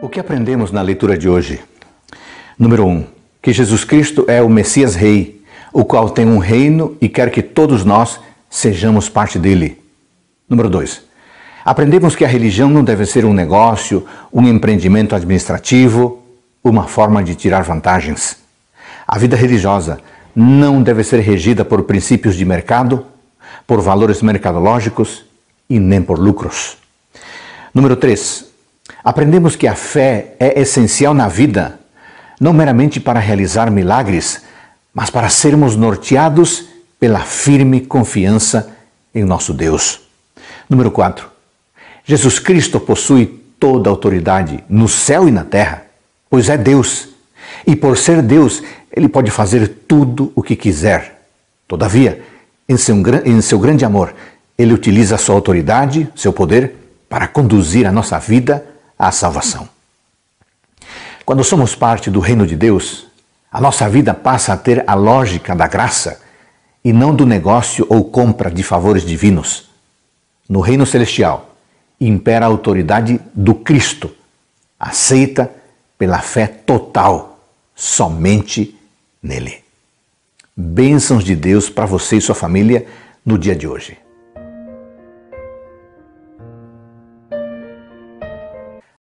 O que aprendemos na leitura de hoje? Número 1. Um, que Jesus Cristo é o Messias Rei, o qual tem um reino e quer que todos nós sejamos parte dele. Número 2. Aprendemos que a religião não deve ser um negócio, um empreendimento administrativo, uma forma de tirar vantagens. A vida religiosa não deve ser regida por princípios de mercado, por valores mercadológicos e nem por lucros. Número 3. Aprendemos que a fé é essencial na vida, não meramente para realizar milagres, mas para sermos norteados pela firme confiança em nosso Deus. Número 4. Jesus Cristo possui toda a autoridade no céu e na terra, pois é Deus. E por ser Deus, ele pode fazer tudo o que quiser. Todavia, em seu, em seu grande amor, ele utiliza sua autoridade, seu poder, para conduzir a nossa vida à salvação. Quando somos parte do reino de Deus, a nossa vida passa a ter a lógica da graça e não do negócio ou compra de favores divinos. No reino celestial, impera a autoridade do Cristo, aceita pela fé total, somente nele. Bênçãos de Deus para você e sua família no dia de hoje.